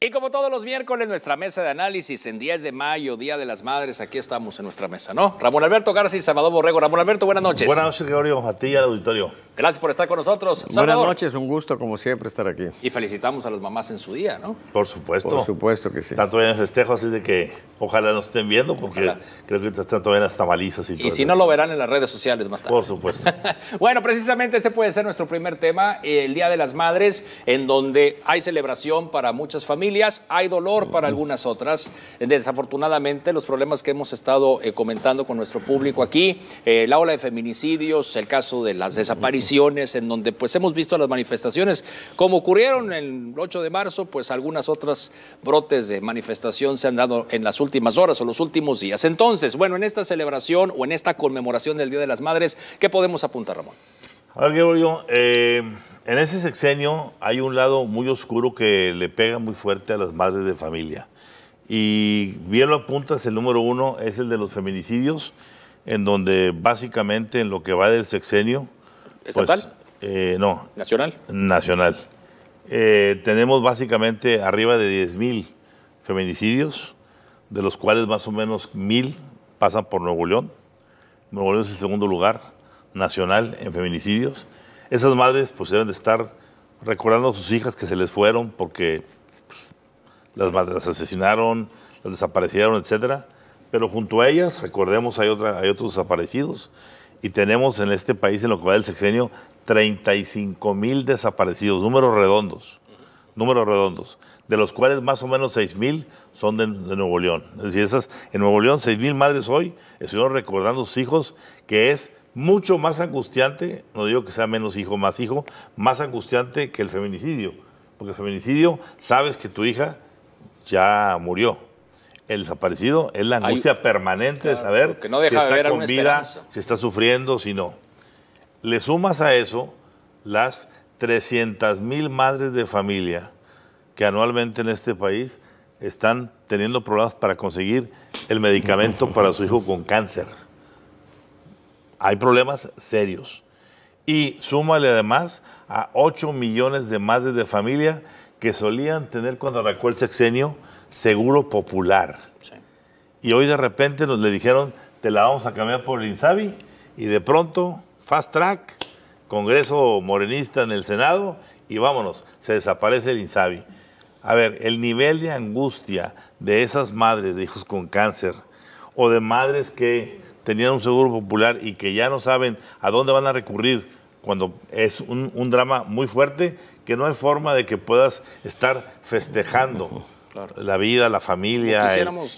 Y como todos los miércoles, nuestra mesa de análisis en 10 de mayo, Día de las Madres, aquí estamos en nuestra mesa, ¿no? Ramón Alberto García y Salvador Borrego. Ramón Alberto, buenas noches. Buenas noches, Gregorio, a ti al auditorio. Gracias por estar con nosotros. Buenas noches, un gusto como siempre estar aquí. Y felicitamos a las mamás en su día, ¿no? Por supuesto. Por supuesto que sí. Tanto bien en festejo, así de que ojalá nos estén viendo, porque creo que están todavía hasta malizas y todo. Y si no lo verán en las redes sociales más tarde. Por supuesto. bueno, precisamente ese puede ser nuestro primer tema, el Día de las Madres, en donde hay celebración para muchas familias hay dolor para algunas otras. Desafortunadamente, los problemas que hemos estado eh, comentando con nuestro público aquí, eh, la ola de feminicidios, el caso de las desapariciones, en donde pues hemos visto las manifestaciones como ocurrieron el 8 de marzo, pues algunas otras brotes de manifestación se han dado en las últimas horas o los últimos días. Entonces, bueno, en esta celebración o en esta conmemoración del Día de las Madres, ¿qué podemos apuntar, Ramón? Ahora, Gregorio, eh, en ese sexenio hay un lado muy oscuro que le pega muy fuerte a las madres de familia. Y bien lo apuntas, el número uno es el de los feminicidios, en donde básicamente en lo que va del sexenio... Pues, ¿Estatal? Eh, no. ¿Nacional? Nacional. Eh, tenemos básicamente arriba de mil feminicidios, de los cuales más o menos mil pasan por Nuevo León. Nuevo León es el segundo lugar nacional en feminicidios. Esas madres pues deben de estar recordando a sus hijas que se les fueron porque pues, las, asesinaron, las desaparecieron, etcétera. Pero junto a ellas, recordemos, hay, otra, hay otros desaparecidos. Y tenemos en este país, en lo que va del sexenio, 35 mil desaparecidos, números redondos. Números redondos. De los cuales más o menos 6 mil son de, Nuevo León. Es decir, esas, en Nuevo León, 6 mil madres hoy estuvieron recordando a sus hijos que es mucho más angustiante, no digo que sea menos hijo, más hijo, más angustiante que el feminicidio. Porque el feminicidio, sabes que tu hija ya murió. El desaparecido es la angustia permanente de saber si está con vida, si está sufriendo, si no. Le sumas a eso las 300 mil madres de familia que anualmente en este país están teniendo problemas para conseguir el medicamento para su hijo con cáncer. Hay problemas serios. Y súmale además a 8 millones de madres de familia que solían tener cuando arrancó el sexenio seguro popular. Y hoy de repente nos le dijeron, te la vamos a cambiar por el INSABI y de pronto, fast track, Congreso Morenista en el Senado y vámonos, se desaparece el INSABI. A ver, el nivel de angustia de esas madres de hijos con cáncer o de madres que tenían un seguro popular y que ya no saben a dónde van a recurrir cuando es un, drama muy fuerte, que no hay forma de que puedas estar festejando. La vida, la familia,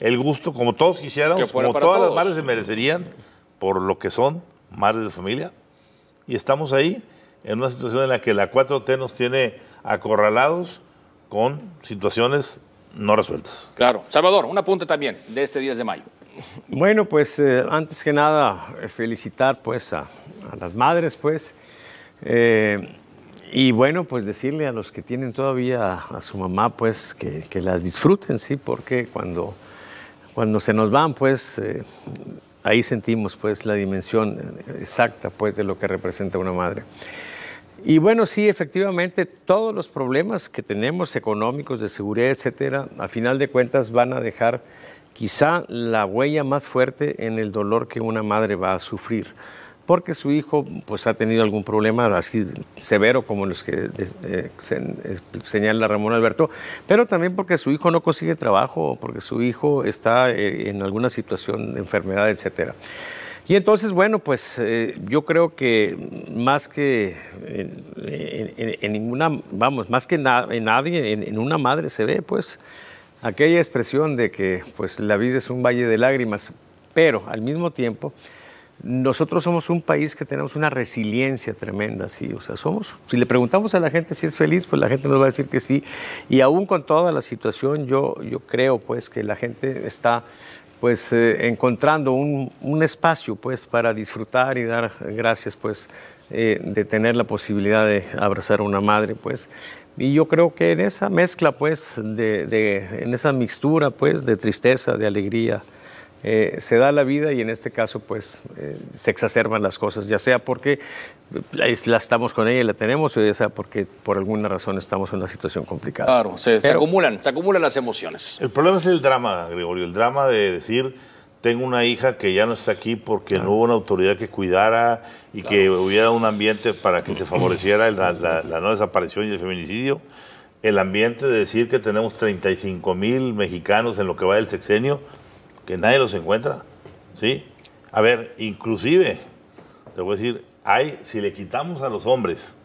el, gusto, como todos quisiéramos, como todas las madres se merecerían por lo que son madres de familia. Y estamos ahí en una situación en la que la 4T nos tiene acorralados con situaciones no resueltas. Claro. Salvador, un apunte también de este 10 de mayo. Bueno, pues eh, antes que nada eh, felicitar pues a, las madres pues eh, y bueno pues decirle a los que tienen todavía a, su mamá pues que, las disfruten sí porque cuando cuando se nos van pues ahí sentimos pues la dimensión exacta pues de lo que representa una madre. Y bueno, sí, efectivamente, todos los problemas que tenemos económicos, de seguridad, etcétera, a final de cuentas van a dejar quizá la huella más fuerte en el dolor que una madre va a sufrir, porque su hijo pues, ha tenido algún problema así severo como los que eh, eh, señala Ramón Alberto, pero también porque su hijo no consigue trabajo, porque su hijo está eh, en alguna situación de enfermedad, etc. Y entonces, bueno, pues yo creo que más que en, ninguna, vamos, más que en nadie, en una madre se ve, pues, aquella expresión de que pues, la vida es un valle de lágrimas, pero al mismo tiempo nosotros somos un país que tenemos una resiliencia tremenda, o sea, somos, si le preguntamos a la gente si es feliz, pues la gente nos va a decir que sí, y aún con toda la situación, yo, yo creo pues que la gente está pues eh, encontrando un, un, espacio pues para disfrutar y dar gracias pues eh, de tener la posibilidad de abrazar a una madre, pues. Y yo creo que en esa mezcla, pues, de, en esa mixtura, pues, de tristeza, de alegría, eh, se da la vida y en este caso, pues, eh, se exacerban las cosas, ya sea porque la estamos con ella y la tenemos, o ya sea porque por alguna razón estamos en una situación complicada. Claro, se, acumulan, se acumulan las emociones. El problema es el drama, Gregorio, el drama de decir tengo una hija que ya no está aquí porque no hubo una autoridad que cuidara y que hubiera un ambiente para que se favoreciera la, no desaparición y el feminicidio. El ambiente de decir que tenemos 35 mil mexicanos en lo que va del sexenio, que nadie los encuentra. ¿sí? A ver, inclusive, te voy a decir, hay, si le quitamos a los hombres,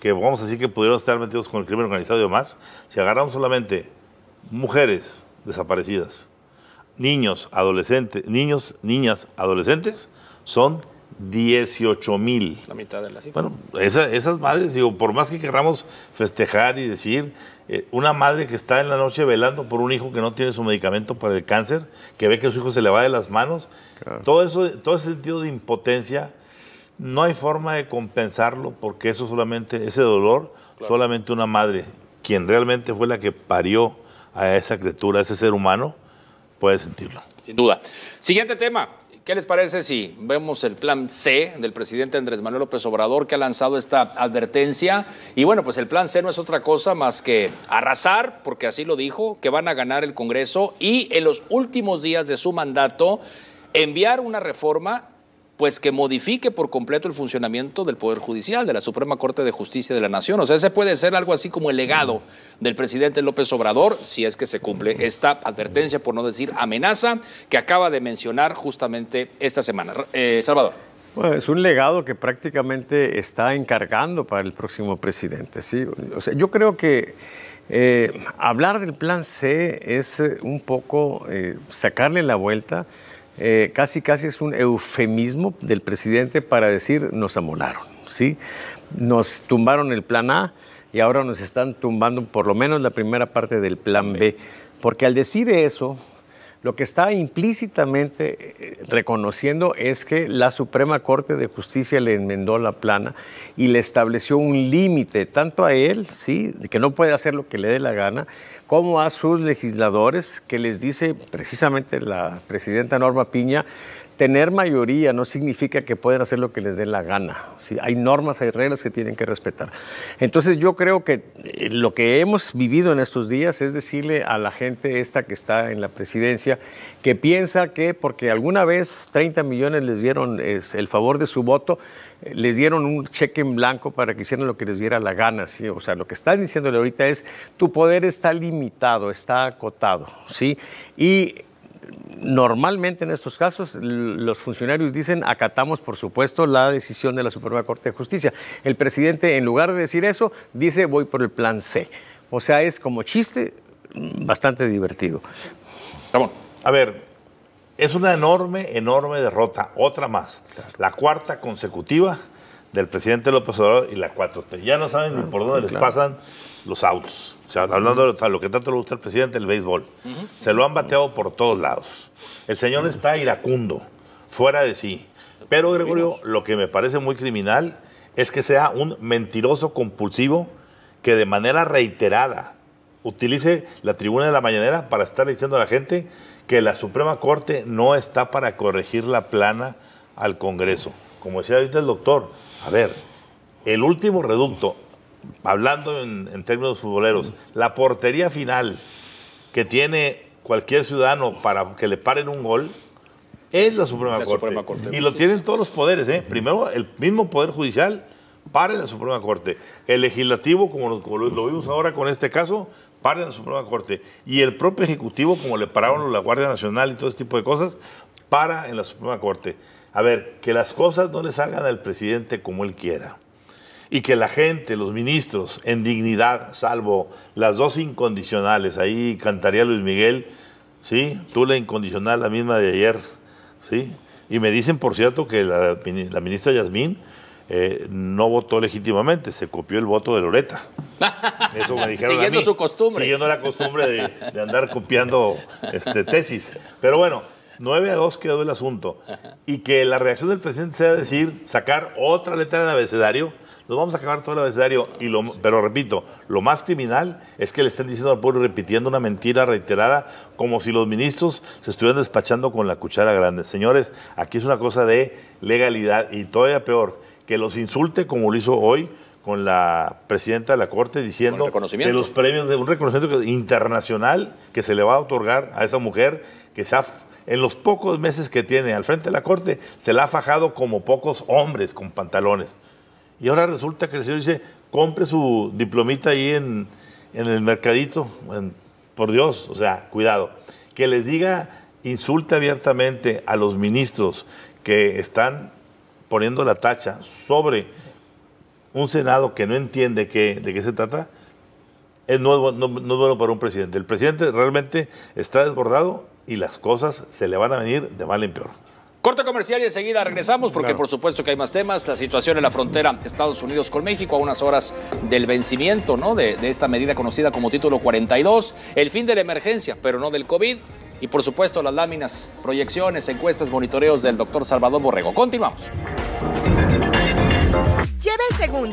que vamos a decir que pudieron estar metidos con el crimen organizado y demás, si agarramos solamente mujeres desaparecidas, niños, adolescentes, niños, niñas, adolescentes, son 18 mil. La mitad de la cifra. Bueno, esas madres, digo, por más que querramos festejar y decir, eh, una madre que está en la noche velando por un hijo que no tiene su medicamento para el cáncer, que ve que su hijo se le va de las manos, todo, eso, todo ese sentido de impotencia, no hay forma de compensarlo porque eso solamente, ese dolor, solamente una madre, quien realmente fue la que parió a esa criatura, a ese ser humano, puede sentirlo. Sin duda. Siguiente tema. ¿Qué les parece si vemos el plan C del presidente Andrés Manuel López Obrador que ha lanzado esta advertencia? Y bueno, pues el plan C no es otra cosa más que arrasar, porque así lo dijo, que van a ganar el Congreso y en los últimos días de su mandato enviar una reforma pues que modifique por completo el funcionamiento del Poder Judicial, de la Suprema Corte de Justicia de la Nación. O sea, ese puede ser algo así como el legado del presidente López Obrador, si es que se cumple esta advertencia, por no decir amenaza, que acaba de mencionar justamente esta semana. Eh, Salvador. Bueno, es un legado que prácticamente está encargando para el próximo presidente. ¿sí? yo creo que eh, hablar del plan C es eh, un poco sacarle la vuelta eh, casi casi es un eufemismo del presidente para decir nos amolaron, ¿sí? Nos tumbaron el plan A y ahora nos están tumbando por lo menos la primera parte del plan B, porque al decir eso, lo que está implícitamente eh, reconociendo es que la Suprema Corte de Justicia le enmendó la plana y le estableció un límite tanto a él, sí, que no puede hacer lo que le dé la gana, como a sus legisladores, que les dice precisamente la presidenta Norma Piña, tener mayoría no significa que pueden hacer lo que les dé la gana. hay normas, hay reglas que tienen que respetar. Entonces yo creo que eh, lo que hemos vivido en estos días es decirle a la gente esta que está en la presidencia que piensa que porque alguna vez 30 millones les dieron el favor de su voto, eh, les dieron un cheque en blanco para que hicieran lo que les diera la gana, O sea, lo que están diciéndole ahorita es, tu poder está limitado, está acotado, ¿sí? Y Normalmente en estos casos los funcionarios dicen acatamos por supuesto la decisión de la Suprema Corte de Justicia. El presidente en lugar de decir eso dice voy por el plan C. O sea, es como chiste mm, bastante divertido. A ver, es una enorme, enorme derrota, otra más. La cuarta consecutiva del presidente López Obrador y la 4T. Ya no saben ni por dónde les pasan los autos. O sea, hablando de lo que tanto le gusta al presidente, el béisbol. Se lo han bateado por todos lados. El señor está iracundo, fuera de sí. Pero, Gregorio, lo que me parece muy criminal es que sea un mentiroso compulsivo que de manera reiterada utilice la tribuna de la mañanera para estar diciendo a la gente que la Suprema Corte no está para corregir la plana al Congreso. Como decía ahorita el doctor, a ver, el último reducto, hablando en, términos futboleros, la portería final que tiene cualquier ciudadano para que le paren un gol, es la Suprema, Corte. Y lo tienen todos los poderes. ¿eh? Primero, el mismo Poder Judicial para en la Suprema Corte. El Legislativo, como lo, vimos ahora con este caso, para en la Suprema Corte. Y el propio Ejecutivo, como le pararon la Guardia Nacional y todo ese tipo de cosas, para en la Suprema Corte. A ver, que las cosas no les hagan al presidente como él quiera. Y que la gente, los ministros, en dignidad, salvo las dos incondicionales, ahí cantaría Luis Miguel, ¿sí? Tú la incondicional, la misma de ayer, ¿sí? Y me dicen, por cierto, que la, ministra Yasmín eh, no votó legítimamente, se copió el voto de Loreta. Eso me dijeron. siguiendo su costumbre. Siguiendo la costumbre de, de andar copiando este, tesis. Pero bueno, 9 a 2 quedó el asunto. Y que la reacción del presidente sea decir, sacar otra letra del abecedario, nos vamos a acabar todo el abecedario. Y lo, pero repito, lo más criminal es que le estén diciendo al pueblo, repitiendo una mentira reiterada, como si los ministros se estuvieran despachando con la cuchara grande. Señores, aquí es una cosa de legalidad y todavía peor, que los insulte como lo hizo hoy con la presidenta de la Corte diciendo de los premios de un reconocimiento internacional que se le va a otorgar a esa mujer que se ha en los pocos meses que tiene al frente de la Corte, se la ha fajado como pocos hombres con pantalones. Y ahora resulta que el señor dice, compre su diplomita ahí en, el mercadito, por Dios, o sea, cuidado. Que les diga, insulte abiertamente a los ministros que están poniendo la tacha sobre un Senado que no entiende de qué se trata, es, no, es bueno para un presidente. El presidente realmente está desbordado y las cosas se le van a venir de mal en peor. Corte comercial y enseguida regresamos porque por supuesto que hay más temas. La situación en la frontera Estados Unidos con México a unas horas del vencimiento ¿no? de, esta medida conocida como título 42. El fin de la emergencia, pero no del COVID. Y por supuesto las láminas, proyecciones, encuestas, monitoreos del doctor Salvador Borrego. Continuamos. Lleva el segundo